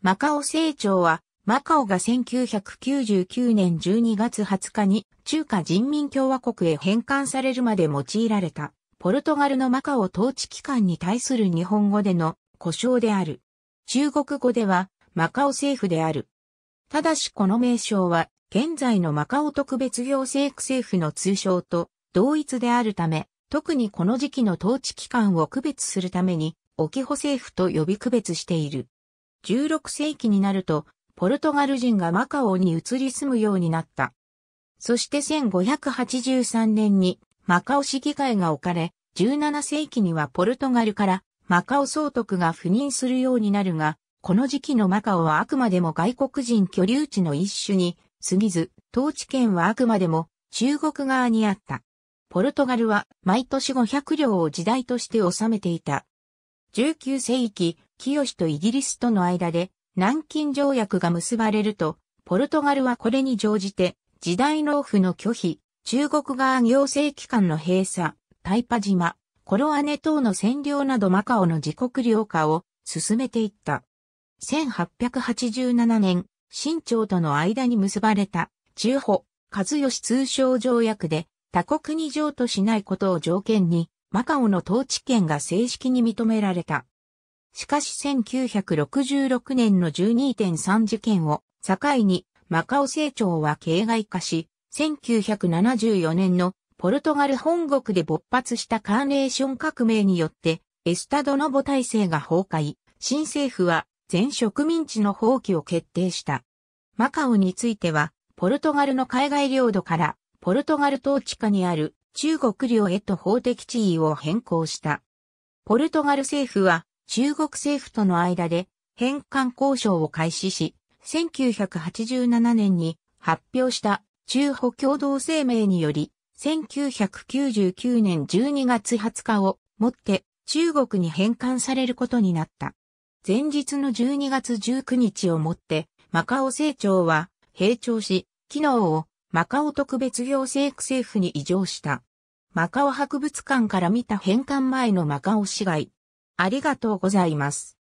マカオ成長は、マカオが1999年12月20日に中華人民共和国へ返還されるまで用いられた、ポルトガルのマカオ統治機関に対する日本語での故障である。中国語では、マカオ政府である。ただしこの名称は、現在のマカオ特別行政区政府の通称と同一であるため、特にこの時期の統治機関を区別するために、沖保政府と呼び区別している。16世紀になると、ポルトガル人がマカオに移り住むようになった。そして1583年にマカオ市議会が置かれ、17世紀にはポルトガルからマカオ総督が赴任するようになるが、この時期のマカオはあくまでも外国人居留地の一種に過ぎず、統治権はあくまでも中国側にあった。ポルトガルは毎年500両を時代として収めていた。19世紀、清とイギリスとの間で南京条約が結ばれると、ポルトガルはこれに乗じて、時代納付の拒否、中国側行政機関の閉鎖、タイパ島、コロアネ等の占領などマカオの自国領化を進めていった。1887年、清朝との間に結ばれた中保和義通商条約で他国に譲渡しないことを条件にマカオの統治権が正式に認められた。しかし1966年の12.3事件を境にマカオ成長は形骸化し、1974年のポルトガル本国で勃発したカーネーション革命によってエスタドノボ体制が崩壊、新政府は全植民地の放棄を決定した。マカオについては、ポルトガルの海外領土からポルトガル統治下にある中国領へと法的地位を変更した。ポルトガル政府は中国政府との間で返還交渉を開始し、1987年に発表した中保共同声明により、1999年12月20日をもって中国に返還されることになった。前日の12月19日をもって、マカオ成長は閉庁し、機能をマカオ特別行政区政府に移譲した。マカオ博物館から見た返還前のマカオ市街、ありがとうございます。